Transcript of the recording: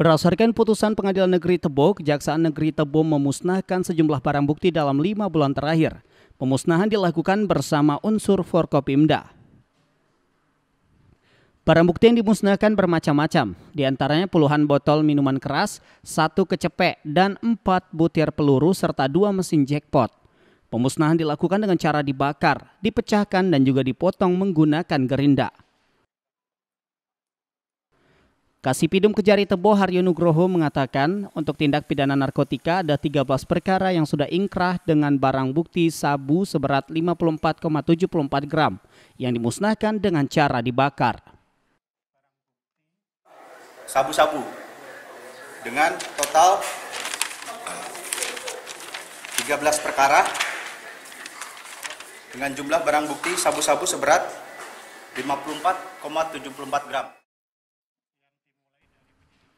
Berdasarkan putusan Pengadilan Negeri Tebo, Kejaksaan Negeri Tebo memusnahkan sejumlah barang bukti dalam lima bulan terakhir. Pemusnahan dilakukan bersama unsur Forkopimda. Barang bukti yang dimusnahkan bermacam-macam, diantaranya puluhan botol minuman keras, satu kecepek, dan empat butir peluru serta dua mesin jackpot. Pemusnahan dilakukan dengan cara dibakar, dipecahkan, dan juga dipotong menggunakan gerinda. Kasipidum Kejari Tebo Haryo Nugroho mengatakan untuk tindak pidana narkotika ada 13 perkara yang sudah ingkrah dengan barang bukti sabu seberat 54,74 gram yang dimusnahkan dengan cara dibakar. Sabu-sabu dengan total 13 eh, perkara dengan jumlah barang bukti sabu-sabu seberat 54,74 gram.